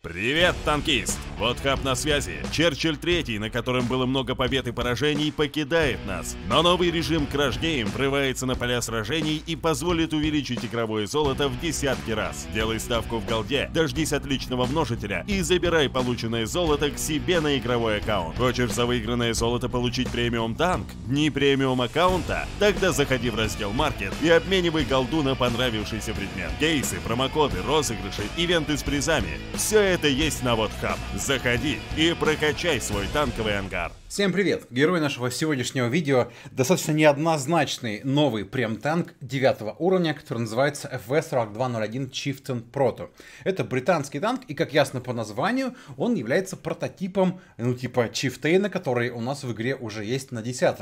Привет, танкист! Вот хаб на связи. Черчилль III, на котором было много побед и поражений, покидает нас. Но новый режим Crash Game врывается на поля сражений и позволит увеличить игровое золото в десятки раз. Делай ставку в голде, дождись отличного множителя и забирай полученное золото к себе на игровой аккаунт. Хочешь за выигранное золото получить премиум танк? Не премиум аккаунта? Тогда заходи в раздел Маркет и обменивай голду на понравившийся предмет. Кейсы, промокоды, розыгрыши, ивенты с призами. Все это есть Навод Хаб. Заходи и прокачай свой танковый ангар. Всем привет! Герой нашего сегодняшнего видео достаточно неоднозначный новый прем-танк 9 уровня, который называется FV-4201 Chieftain Proto. Это британский танк, и как ясно по названию, он является прототипом, ну типа Чифтейна, который у нас в игре уже есть на 10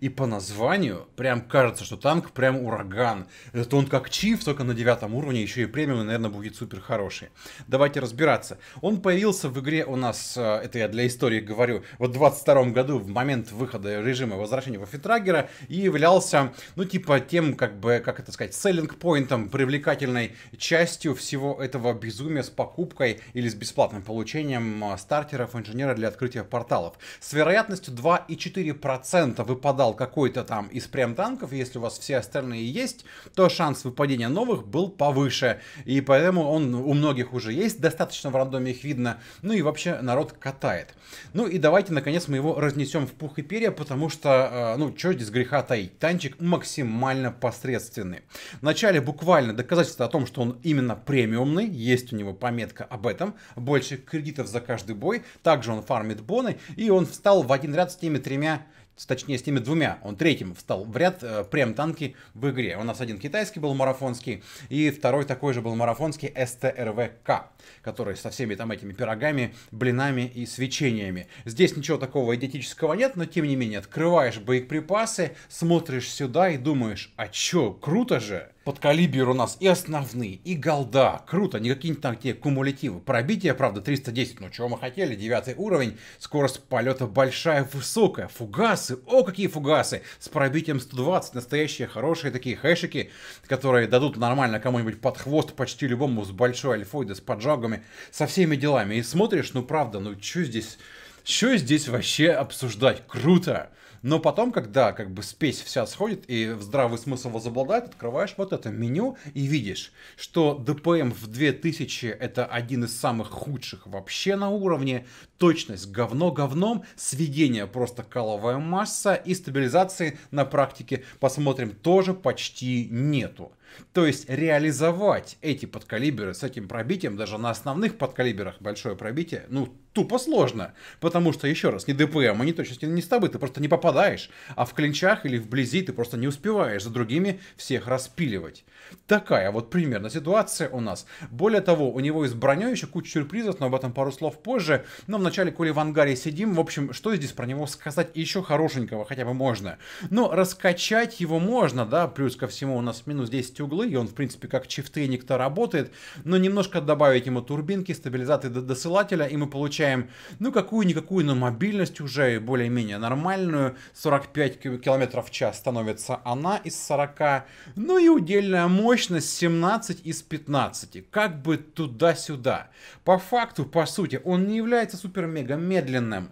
И по названию прям кажется, что танк прям ураган. Это он как Чиф, только на 9 уровне, еще и премиум, наверное, будет супер хороший. Давайте разбираться развиваться. Он появился в игре у нас, э, это я для истории говорю, вот в 22 году, в момент выхода режима возвращения Вафитрагера, и являлся, ну, типа, тем, как бы, как это сказать, селлинг-поинтом, привлекательной частью всего этого безумия с покупкой или с бесплатным получением э, стартеров инженера для открытия порталов. С вероятностью 2,4% выпадал какой-то там из прем-танков, если у вас все остальные есть, то шанс выпадения новых был повыше, и поэтому он у многих уже есть, достаточно рандоме их видно. Ну и вообще народ катает. Ну и давайте, наконец, мы его разнесем в пух и перья, потому что, э, ну, что здесь греха таить? Танчик максимально посредственный. Вначале буквально доказательство о том, что он именно премиумный, есть у него пометка об этом, больше кредитов за каждый бой, также он фармит боны, и он встал в один ряд с теми тремя точнее с теми двумя, он третьим встал в ряд э, прем-танки в игре. У нас один китайский был марафонский, и второй такой же был марафонский СТРВК, который со всеми там этими пирогами, блинами и свечениями. Здесь ничего такого идиотического нет, но тем не менее открываешь боеприпасы, смотришь сюда и думаешь, а чё, круто же! под калибр у нас и основные, и голда. Круто, не какие-нибудь там те кумулятивы. Пробитие, правда, 310, ну чего мы хотели, девятый уровень. Скорость полета большая, высокая. Фугасы, о, какие фугасы! С пробитием 120, настоящие хорошие такие хэшики, которые дадут нормально кому-нибудь под хвост почти любому с большой альфой, да с поджогами, со всеми делами. И смотришь, ну правда, ну что здесь... Что здесь вообще обсуждать? Круто! Но потом, когда как бы спесь вся сходит и в здравый смысл возобладает, открываешь вот это меню и видишь, что ДПМ в 2000 это один из самых худших вообще на уровне, точность говно говном, сведение просто каловая масса и стабилизации на практике, посмотрим, тоже почти нету. То есть реализовать эти подкалиберы с этим пробитием, даже на основных подкалиберах большое пробитие, ну, тупо сложно. Потому что, еще раз, не ДПМ, а не точности не с тобой, ты просто не попадаешь. А в клинчах или вблизи ты просто не успеваешь за другими всех распиливать. Такая вот примерно ситуация у нас. Более того, у него из броней еще куча сюрпризов, но об этом пару слов позже. Но вначале, коли в ангаре сидим, в общем, что здесь про него сказать еще хорошенького хотя бы можно? Но ну, раскачать его можно, да, плюс ко всему у нас минус 10 есть углы, и он, в принципе, как чифтейник-то работает, но немножко добавить ему турбинки, стабилизаторы до досылателя, и мы получаем, ну, какую-никакую, но мобильность уже более-менее нормальную, 45 км в час становится она из 40, ну и удельная мощность 17 из 15, как бы туда-сюда. По факту, по сути, он не является супер-мега медленным,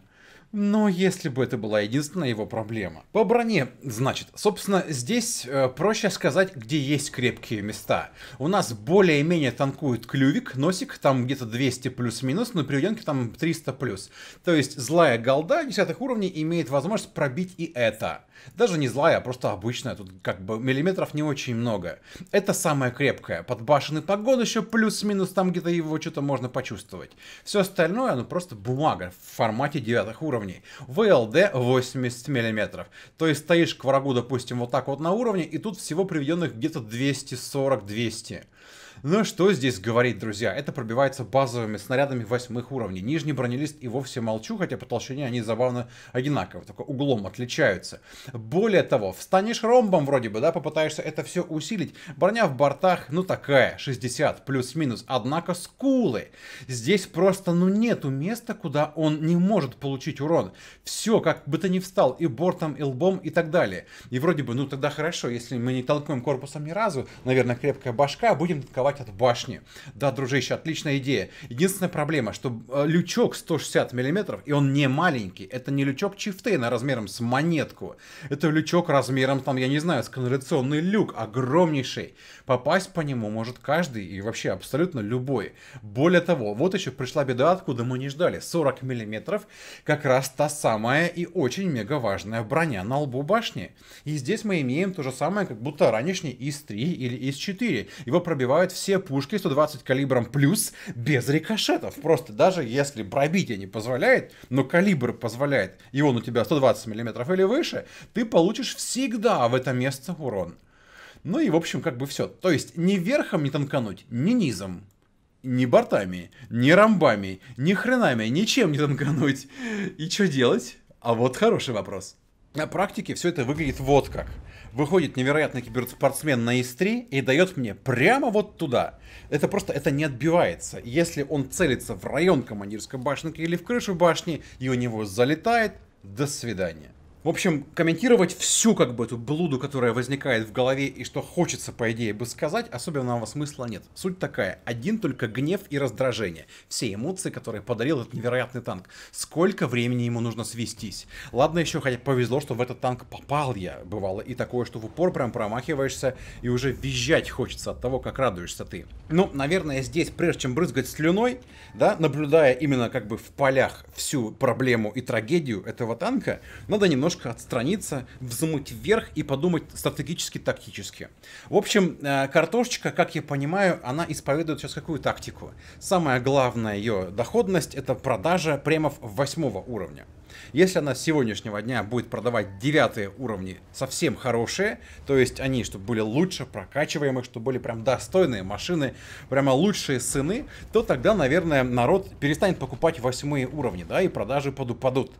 но если бы это была единственная его проблема. По броне, значит, собственно, здесь э, проще сказать, где есть крепкие места. У нас более-менее танкует клювик, носик, там где-то 200 плюс-минус, но при уделенке там 300 плюс. То есть злая голда 10 уровней имеет возможность пробить и это. Даже не злая, а просто обычная, тут как бы миллиметров не очень много. Это самое крепкое. Подбашенный погон еще плюс-минус, там где-то его что-то можно почувствовать. Все остальное, ну просто бумага в формате девятых уровней уровней. ВЛД 80 мм. То есть стоишь к врагу, допустим, вот так вот на уровне, и тут всего приведенных где-то 240-200. Ну что здесь говорить, друзья? Это пробивается базовыми снарядами восьмых уровней. Нижний бронелист и вовсе молчу, хотя по толщине они забавно одинаковы, только углом отличаются. Более того, встанешь ромбом вроде бы, да, попытаешься это все усилить. Броня в бортах, ну такая, 60 плюс-минус, однако скулы. Здесь просто, ну нету места, куда он не может получить урон. Все, как бы ты ни встал, и бортом, и лбом, и так далее. И вроде бы, ну тогда хорошо, если мы не толкнем корпусом ни разу, наверное, крепкая башка, а будем толковать оторвать от башни. Да, дружище, отличная идея. Единственная проблема, что э, лючок 160 мм, и он не маленький. Это не лючок чифтейна размером с монетку. Это лючок размером, там, я не знаю, с канализационный люк, огромнейший. Попасть по нему может каждый и вообще абсолютно любой. Более того, вот еще пришла беда, откуда мы не ждали. 40 мм как раз та самая и очень мега важная броня на лбу башни. И здесь мы имеем то же самое, как будто ранешний ИС-3 или ИС-4. Его пробивают все пушки 120 калибром плюс без рикошетов. Просто даже если пробитие не позволяет, но калибр позволяет, и он у тебя 120 мм или выше, ты получишь всегда в это место урон. Ну и, в общем, как бы все. То есть, ни верхом не танкануть, ни низом ни бортами, ни ромбами, ни хренами, ничем не танкануть. И что делать? А вот хороший вопрос на практике все это выглядит вот как. Выходит невероятный киберспортсмен на ИС-3 и дает мне прямо вот туда. Это просто, это не отбивается. Если он целится в район командирской башенки или в крышу башни, и у него залетает, до свидания. В общем, комментировать всю как бы эту блуду, которая возникает в голове и что хочется, по идее, бы сказать, особенного смысла нет. Суть такая, один только гнев и раздражение. Все эмоции, которые подарил этот невероятный танк. Сколько времени ему нужно свестись. Ладно еще, хотя повезло, что в этот танк попал я. Бывало и такое, что в упор прям промахиваешься и уже визжать хочется от того, как радуешься ты. Ну, наверное, здесь, прежде чем брызгать слюной, да, наблюдая именно как бы в полях всю проблему и трагедию этого танка, надо немножко немножко отстраниться, взмыть вверх и подумать стратегически, тактически. В общем, э, картошечка, как я понимаю, она исповедует сейчас какую тактику. Самая главная ее доходность это продажа премов восьмого уровня. Если она с сегодняшнего дня будет продавать девятые уровни совсем хорошие, то есть они, чтобы были лучше прокачиваемые, чтобы были прям достойные машины, прямо лучшие сыны, то тогда, наверное, народ перестанет покупать восьмые уровни, да, и продажи подупадут.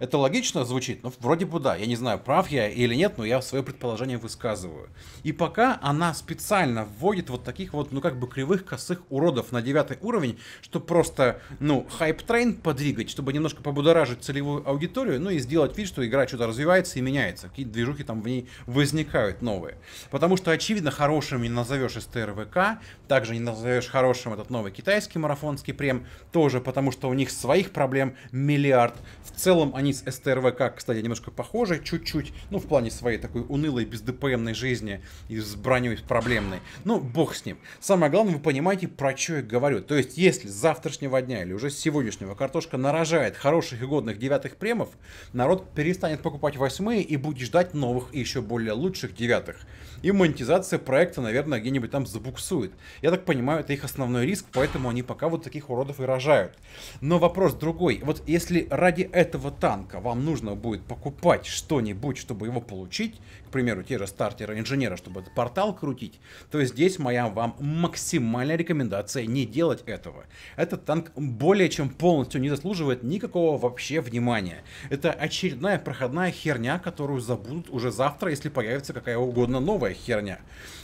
Это логично звучит? Ну, вроде бы да. Я не знаю, прав я или нет, но я свое предположение высказываю. И пока она специально вводит вот таких вот, ну, как бы кривых, косых уродов на девятый уровень, чтобы просто, ну, хайп-трейн подвигать, чтобы немножко побудоражить целевую аудиторию, ну, и сделать вид, что игра что-то развивается и меняется. Какие-то движухи там в ней возникают новые. Потому что, очевидно, хорошим не назовешь СТРВК, также не назовешь хорошим этот новый китайский марафонский прем, тоже потому что у них своих проблем миллиард. В целом они они с СТРВК, кстати, немножко похожи чуть-чуть, ну, в плане своей такой унылой, бездпмной жизни и с броней проблемной. Ну, бог с ним. Самое главное, вы понимаете, про что я говорю. То есть, если с завтрашнего дня или уже с сегодняшнего картошка нарожает хороших и годных девятых премов, народ перестанет покупать восьмые и будет ждать новых и еще более лучших девятых. И монетизация проекта, наверное, где-нибудь там забуксует. Я так понимаю, это их основной риск, поэтому они пока вот таких уродов и рожают. Но вопрос другой. Вот если ради этого танк танка вам нужно будет покупать что-нибудь, чтобы его получить, к примеру, те же стартеры инженера, чтобы этот портал крутить, то здесь моя вам максимальная рекомендация не делать этого. Этот танк более чем полностью не заслуживает никакого вообще внимания. Это очередная проходная херня, которую забудут уже завтра, если появится какая угодно новая херня.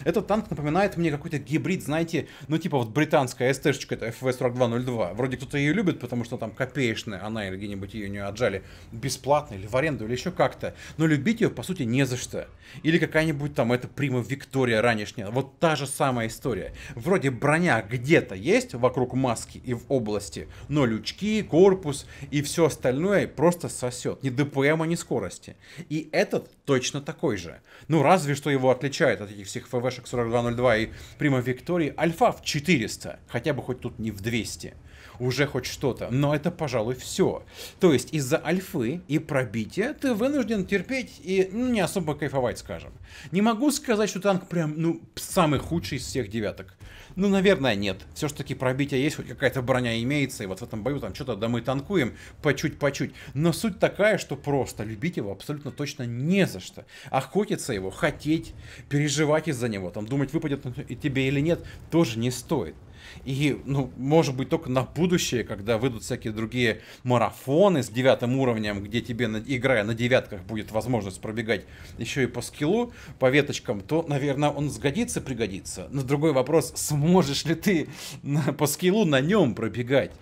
Этот танк напоминает мне какой-то гибрид, знаете, ну типа вот британская СТ-шечка, это FV4202. Вроде кто-то ее любит, потому что там копеечная она или где-нибудь ее не отжали бесплатно или в аренду или еще как-то. Но любить ее, по сути, не за что. Или какая-нибудь там это Прима Виктория ранешняя. Вот та же самая история. Вроде броня где-то есть вокруг маски и в области, но лючки, корпус и все остальное просто сосет. Ни ДПМ, а ни скорости. И этот точно такой же. Ну, разве что его отличает от этих всех ФВшек 4202 и Прима Виктории Альфа в 400. Хотя бы хоть тут не в 200 уже хоть что-то. Но это, пожалуй, все. То есть из-за альфы и пробития ты вынужден терпеть и ну, не особо кайфовать, скажем. Не могу сказать, что танк прям, ну, самый худший из всех девяток. Ну, наверное, нет. Все же таки пробитие есть, хоть какая-то броня имеется, и вот в этом бою там что-то да мы танкуем по чуть по чуть. Но суть такая, что просто любить его абсолютно точно не за что. Охотиться его, хотеть, переживать из-за него, там думать, выпадет тебе или нет, тоже не стоит. И, ну, может быть, только на будущее, когда выйдут всякие другие марафоны с девятым уровнем, где тебе, играя на девятках, будет возможность пробегать еще и по скиллу, по веточкам, то, наверное, он сгодится, пригодится. Но другой вопрос, сможешь ли ты на, по скиллу на нем пробегать?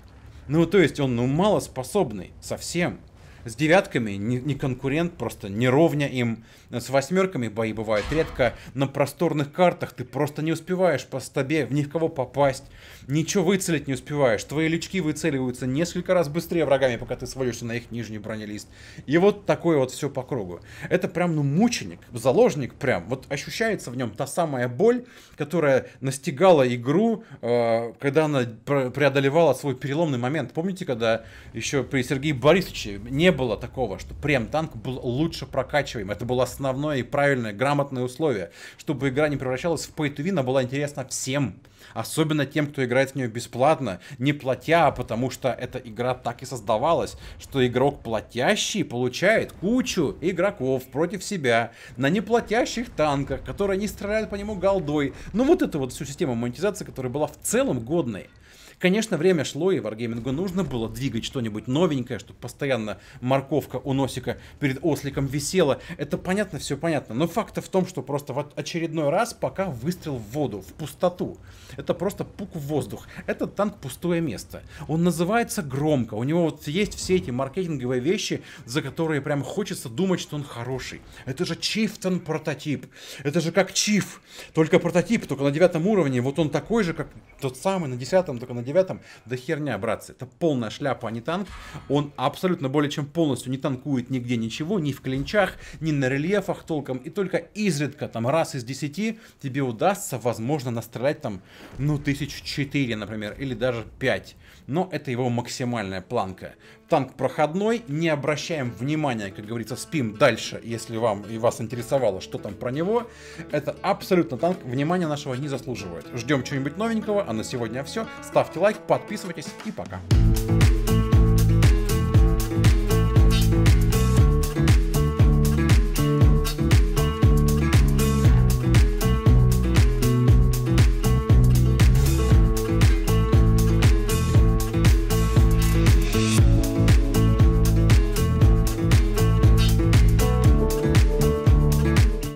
Ну, то есть он ну, малоспособный совсем. С девятками не, не конкурент, просто не ровня им. С восьмерками бои бывают редко. На просторных картах ты просто не успеваешь по стабе в них кого попасть. Ничего выцелить не успеваешь. Твои лючки выцеливаются несколько раз быстрее врагами, пока ты свалишься на их нижний бронелист. И вот такое вот все по кругу. Это прям, ну, мученик, заложник прям. Вот ощущается в нем та самая боль, которая настигала игру, э, когда она преодолевала свой переломный момент. Помните, когда еще при Сергее Борисовиче не было такого, что прем танк был лучше прокачиваем. Это была основное и правильное, грамотное условие, чтобы игра не превращалась в pay to win, а была интересна всем. Особенно тем, кто играет в нее бесплатно, не платя, а потому что эта игра так и создавалась, что игрок платящий получает кучу игроков против себя на неплатящих танках, которые не стреляют по нему голдой. Ну вот это вот всю систему монетизации, которая была в целом годной. Конечно, время шло, и варгеймингу нужно было двигать что-нибудь новенькое, чтобы постоянно морковка у носика перед осликом висела. Это понятно, все понятно. Но факт в том, что просто вот очередной раз пока выстрел в воду, в пустоту. Это просто пук в воздух. Этот танк пустое место. Он называется громко. У него вот есть все эти маркетинговые вещи, за которые прям хочется думать, что он хороший. Это же Чифтон прототип. Это же как Чиф. Только прототип, только на девятом уровне. Вот он такой же, как тот самый на десятом, только на девятом 9 да херня, братцы, это полная шляпа, а не танк. Он абсолютно более чем полностью не танкует нигде ничего, ни в клинчах, ни на рельефах толком, и только изредка, там, раз из десяти тебе удастся, возможно, настрелять там, ну, тысяч четыре, например, или даже пять Но это его максимальная планка. Танк проходной, не обращаем внимания, как говорится, спим дальше, если вам и вас интересовало, что там про него. Это абсолютно танк, внимания нашего не заслуживает. Ждем чего-нибудь новенького, а на сегодня все. Ставьте ставьте лайк, подписывайтесь и пока.